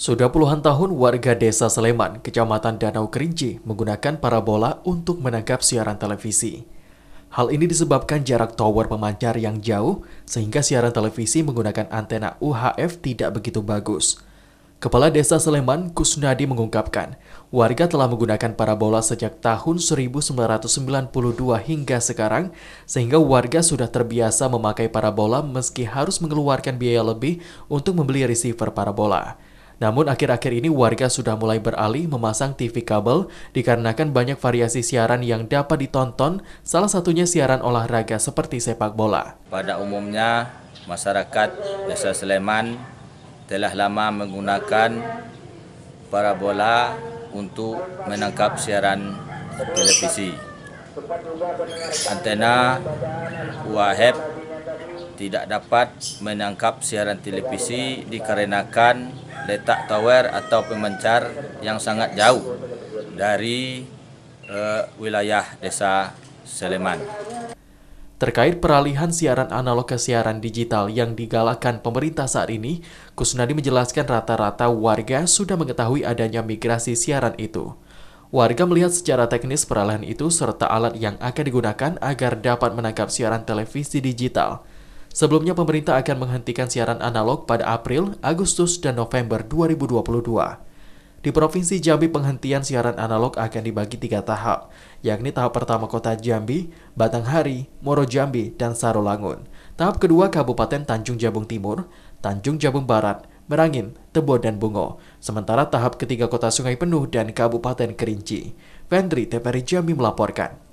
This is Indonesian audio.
Sudah puluhan tahun warga desa Sleman, kecamatan Danau Kerinci, menggunakan parabola untuk menangkap siaran televisi. Hal ini disebabkan jarak tower pemancar yang jauh, sehingga siaran televisi menggunakan antena UHF tidak begitu bagus. Kepala Desa Sleman, Kusnadi mengungkapkan, warga telah menggunakan parabola sejak tahun 1992 hingga sekarang, sehingga warga sudah terbiasa memakai parabola meski harus mengeluarkan biaya lebih untuk membeli receiver parabola. Namun akhir-akhir ini warga sudah mulai beralih memasang TV kabel dikarenakan banyak variasi siaran yang dapat ditonton, salah satunya siaran olahraga seperti sepak bola. Pada umumnya masyarakat Desa Sleman telah lama menggunakan parabola untuk menangkap siaran televisi. Antena UAHEP tidak dapat menangkap siaran televisi dikarenakan letak tower atau pemancar yang sangat jauh dari uh, wilayah desa Seleman. Terkait peralihan siaran analog ke siaran digital yang digalakkan pemerintah saat ini, Kusnadi menjelaskan rata-rata warga sudah mengetahui adanya migrasi siaran itu. Warga melihat secara teknis peralihan itu serta alat yang akan digunakan agar dapat menangkap siaran televisi digital – Sebelumnya pemerintah akan menghentikan siaran analog pada April, Agustus, dan November 2022. Di Provinsi Jambi, penghentian siaran analog akan dibagi tiga tahap, yakni tahap pertama kota Jambi, Batanghari, Moro Jambi, dan Sarolangun. Tahap kedua Kabupaten Tanjung Jabung Timur, Tanjung Jabung Barat, Merangin, Tebo, dan Bungo. Sementara tahap ketiga kota Sungai Penuh dan Kabupaten Kerinci. Vendri Teperi Jambi melaporkan.